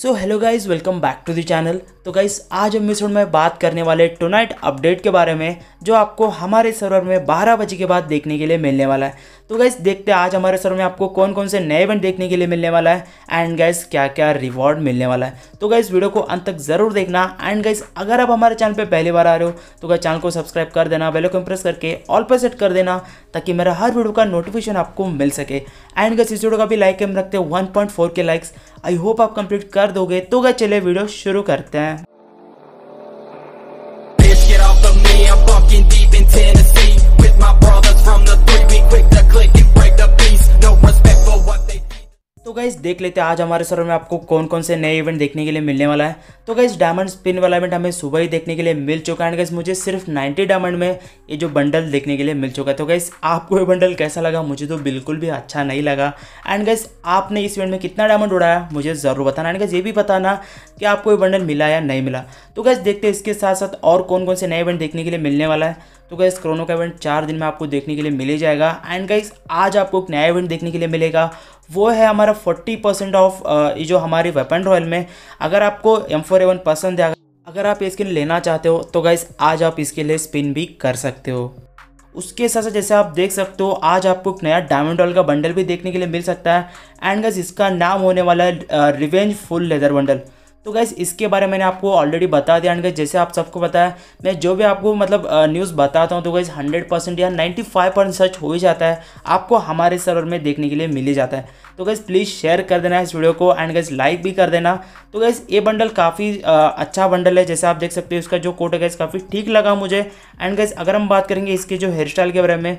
so hello guys welcome back to the channel तो guys आज हम इस में बात करने वाले टुनाइट अपडेट के बारे में जो आपको हमारे सर्वर में बारह बजे के बाद देखने के लिए मिलने वाला है तो गैस देखते हैं आज हमारे सर में आपको कौन कौन से नए इवेंट देखने के लिए मिलने वाला है एंड गैस क्या क्या रिवॉर्ड मिलने वाला है तो गैस वीडियो को अंत तक जरूर देखना एंड गैस अगर आप हमारे चैनल पर पहली बार आ रहे हो तो गैस चैनल को सब्सक्राइब कर देना बेल को प्रेस करके ऑल पर सेट कर देना ताकि मेरा हर वीडियो का नोटिफिकेशन आपको मिल सके एंड गैस इस वीडियो का भी लाइक हम रखते हैं one K likes I hope आप कंप्लीट कर दोगे तो गैस चले वीडियो शुरू करते हैं गाइज देख लेते हैं आज हमारे सर्वर में आपको कौन कौन से नए इवेंट देखने के लिए मिलने वाला है तो गाइज डायमंड स्पिन वाला इवेंट हमें सुबह ही देखने के लिए मिल चुका है गाइज मुझे सिर्फ 90 डायमंड में ये जो बंडल देखने के लिए मिल चुका है तो गाइज आपको ये बंडल कैसा लगा मुझे तो बिल्कुल भी अच्छा नहीं लगा एंड गाइज आपने इस इवेंट में कितना डायमंड उड़ाया मुझे ज़रूर बताना एंड गाइज ये भी बताना कि आपको ये बंडल मिला या नहीं मिला तो गाइज देखते इसके साथ साथ और कौन कौन से नए इवेंट देखने के लिए मिलने वाला है तो गाइस क्रोनो का इवेंट चार दिन में आपको देखने के लिए मिल जाएगा एंड गाइस आज आपको एक नया इवेंट देखने के लिए मिलेगा वो है हमारा फोर्टी परसेंट ऑफ ये जो हमारी वेपन रॉयल में अगर आपको एम फोर एवन पसंद है अगर आप ये स्किन लेना चाहते हो तो गाइस आज आप इसके लिए स्पिन भी कर सकते हो उसके साथ साथ जैसे आप देख सकते हो आज आपको एक नया डायमंड रॉयल का बंडल भी देखने के लिए मिल सकता है एंड गाइस इसका नाम होने वाला है रिवेंज फुल लेदर बंडल तो गैस इसके बारे में मैंने आपको ऑलरेडी बता दिया एंड गैस जैसे आप सबको बताया मैं जो भी आपको मतलब न्यूज़ बताता हूँ तो गैस हंड्रेड परसेंट या नाइन्टी फाइव परसेंट सर्च हो ही जाता है आपको हमारे सर्वर में देखने के लिए मिल ही जाता है तो गैस प्लीज़ शेयर कर देना इस वीडियो को एंड गैस लाइक भी कर देना तो गैस ये बंडल काफ़ी अच्छा बंडल है जैसे आप देख सकते हो इसका जो कोट है गैस काफ़ी ठीक लगा मुझे एंड गैस अगर हम बात करेंगे इसके जो हेयर स्टाइल के बारे में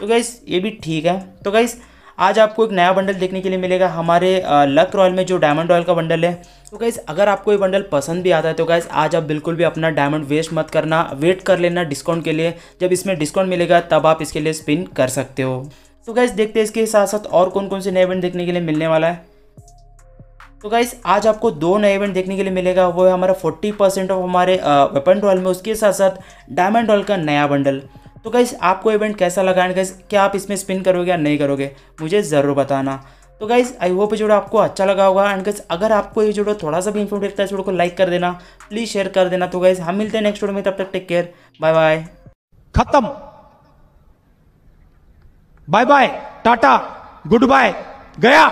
तो गैस ये भी ठीक है तो गैस आज आपको एक नया बंडल देखने के लिए मिलेगा हमारे लक रॉयल में जो डायमंड रॉयल का बंडल है तो गाइज़ अगर आपको ये बंडल पसंद भी आता है तो गाइज़ आज आप बिल्कुल भी अपना डायमंड वेस्ट मत करना वेट कर लेना डिस्काउंट के लिए जब इसमें डिस्काउंट मिलेगा तब आप इसके लिए स्पिन कर सकते हो तो गाइज़ देखते हैं इसके साथ साथ और कौन कौन से नए इवेंट देखने के लिए मिलने वाला है तो गाइज़ आज आपको दो नए इवेंट देखने के लिए मिलेगा वो है हमारा 40 परसेंट ऑफ हमारे वेपन रॉयल में उसके साथ साथ डायमंड रॉयल का नया बंडल तो गैस आपको इवेंट कैसा लगा एंड गाइस क्या आप इसमें स्पिन करोगे या नहीं करोगे मुझे ज़रूर बताना तो गाइज आई होप जोड़ो आपको अच्छा लगा होगा एंड गाइज अगर आपको ये जोड़ो थोड़ा सा भी इन्फॉर्मेटिव लगता है जोड़ो को लाइक कर देना प्लीज़ शेयर कर देना तो गाइज हम मिलते हैं नेक्स्ट वीडियो में तब तक टेक केयर बाय बाय खत्म bye bye tata good bye गया